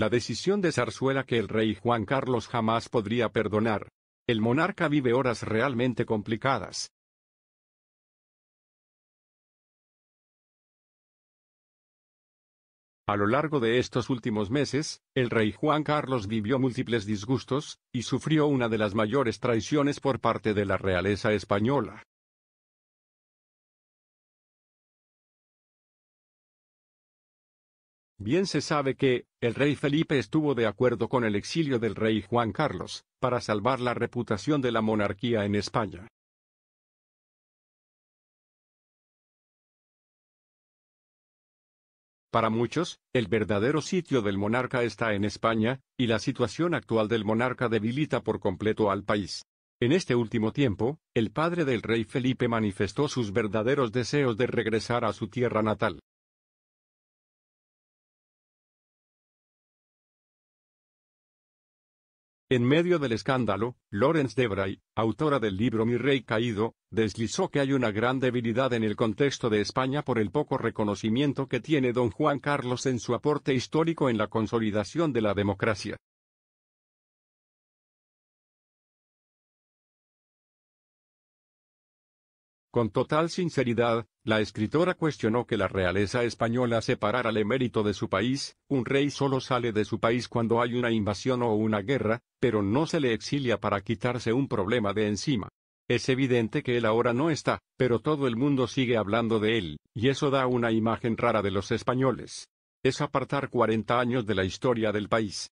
La decisión de Zarzuela que el rey Juan Carlos jamás podría perdonar. El monarca vive horas realmente complicadas. A lo largo de estos últimos meses, el rey Juan Carlos vivió múltiples disgustos, y sufrió una de las mayores traiciones por parte de la realeza española. Bien se sabe que, el rey Felipe estuvo de acuerdo con el exilio del rey Juan Carlos, para salvar la reputación de la monarquía en España. Para muchos, el verdadero sitio del monarca está en España, y la situación actual del monarca debilita por completo al país. En este último tiempo, el padre del rey Felipe manifestó sus verdaderos deseos de regresar a su tierra natal. En medio del escándalo, Lawrence Debray, autora del libro Mi Rey Caído, deslizó que hay una gran debilidad en el contexto de España por el poco reconocimiento que tiene don Juan Carlos en su aporte histórico en la consolidación de la democracia. Con total sinceridad, la escritora cuestionó que la realeza española separara el emérito de su país, un rey solo sale de su país cuando hay una invasión o una guerra, pero no se le exilia para quitarse un problema de encima. Es evidente que él ahora no está, pero todo el mundo sigue hablando de él, y eso da una imagen rara de los españoles. Es apartar 40 años de la historia del país.